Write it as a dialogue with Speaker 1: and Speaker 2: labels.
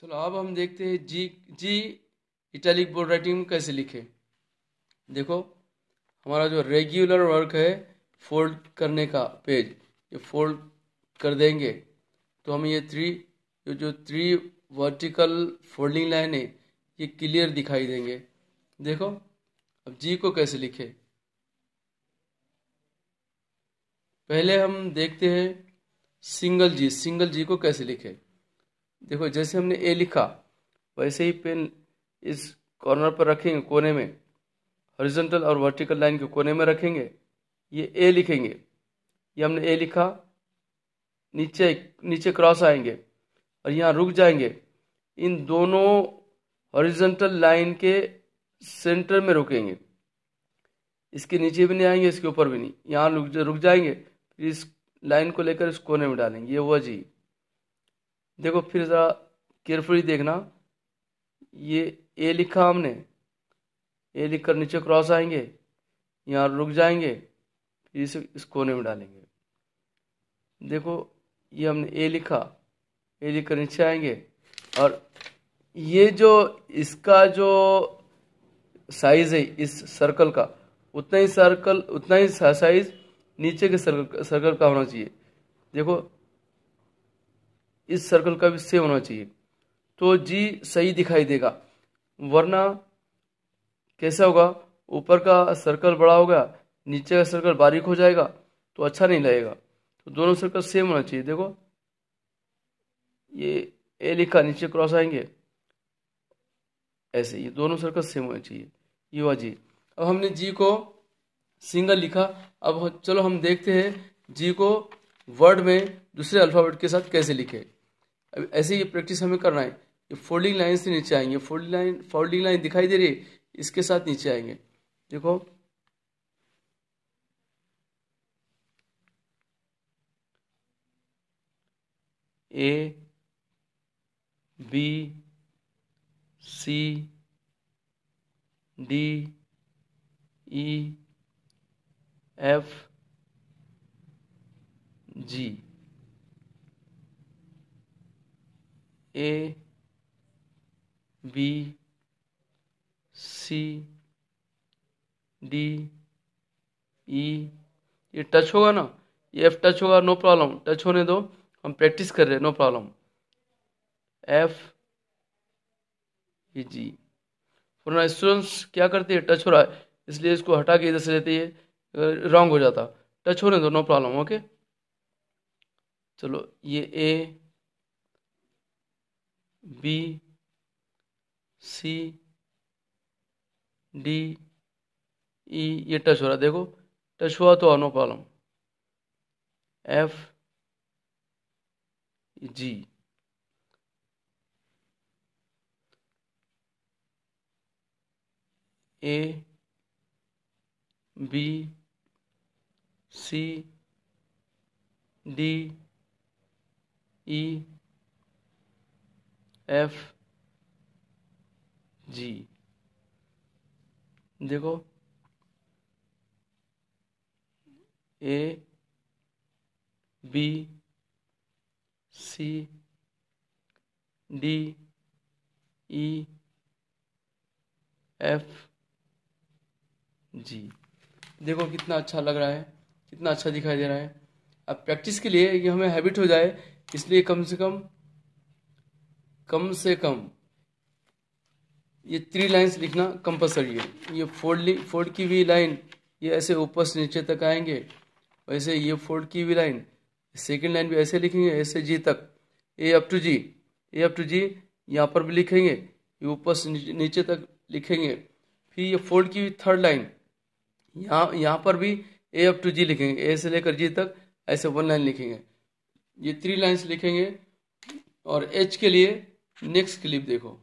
Speaker 1: चलो अब हम देखते हैं G G italic board writing में कैसे लिखे देखो हमारा जो रेगुलर वर्क है फोल्ड करने का पेज ये फोल्ड कर देंगे तो हम ये थ्री जो जो थ्री वर्टिकल फोल्डिंग लाइन है ये क्लियर दिखाई देंगे देखो अब जी को कैसे लिखे पहले हम देखते हैं सिंगल जी सिंगल जी को कैसे लिखे देखो जैसे हमने ए लिखा वैसे ही पेन इस कॉर्नर पर रखेंगे कोने में हॉरिजॉन्टल और वर्टिकल लाइन के कोने में रखेंगे ये ए लिखेंगे ये हमने ए लिखा नीचे नीचे क्रॉस आएंगे और यहाँ रुक जाएंगे इन दोनों हॉरिजॉन्टल लाइन के सेंटर में रुकेंगे इसके नीचे भी नहीं आएंगे इसके ऊपर भी नहीं यहाँ रुक रुक जाएंगे फिर इस लाइन को लेकर इस कोने में डालेंगे ये वह जी देखो फिर ज़रा केयरफुली देखना ये ए लिखा हमने ए लिख कर नीचे क्रॉस आएंगे यहाँ रुक जाएंगे फिर इसे इस कोने में डालेंगे देखो ये हमने ए लिखा ए लिख कर नीचे आएंगे और ये जो इसका जो साइज है इस सर्कल का उतना ही सर्कल उतना ही साइज नीचे के सर्कल सर्कल का होना चाहिए देखो इस सर्कल का भी सेम होना चाहिए तो जी सही दिखाई देगा वरना कैसा होगा ऊपर का सर्कल बड़ा होगा नीचे का सर्कल बारीक हो जाएगा तो अच्छा नहीं लगेगा तो दोनों सर्कल सेम होना चाहिए देखो ये ए लिखा नीचे क्रॉस आएंगे ऐसे ये दोनों सर्कल सेम होना चाहिए ये हुआ जी अब हमने जी को सिंगल लिखा अब चलो हम देखते हैं जी को वर्ड में दूसरे अल्फ़ाबेट के साथ कैसे लिखे अब ऐसे ही प्रैक्टिस हमें करना है कि फोल्डिंग लाइन से नीचे आएंगे फोल्डिंग लाइन फोल्डिंग लाइन दिखाई दे रही है इसके साथ नीचे आएंगे देखो A B C D E F G A B C D E ये टच होगा ना ये एफ टच होगा नो प्रॉब्लम टच होने दो हम प्रैक्टिस कर रहे हैं नो प्रॉब्लम एफ जी वरना स्टूडेंट्स क्या करते हैं टच हो रहा है इसलिए इसको हटा के इधर से लेते हैं रॉन्ग हो जाता टच होने दो नो प्रॉब्लम ओके चलो ये ए बी सी डी ई ये टच हो रहा देखो टच हुआ तो आनो column F G A B C D E F G देखो A B C D E F G देखो कितना अच्छा लग रहा है कितना अच्छा दिखाई दे रहा है अब प्रैक्टिस के लिए ये हमें हैबिट हो जाए इसलिए कम से कम कम से कम ये थ्री लाइंस लिखना कंपलसरी है ये फोल्ड फोल्ड की हुई लाइन ये ऐसे ऊपर से नीचे तक आएंगे वैसे ये फोल्ड की हुई लाइन सेकेंड लाइन भी ऐसे लिखेंगे ऐसे जी तक A up to G A up to G यहाँ पर भी लिखेंगे ये ऊपर से नीचे तक लिखेंगे फिर ये फोल्ड की हुई थर्ड लाइन यहाँ यहाँ पर भी ए अप टू जी लिखेंगे ए से लेकर जी तक ऐसे वन लाइन लिखेंगे ये थ्री लाइन्स लिखेंगे और एच के लिए नेक्स्ट क्लिप देखो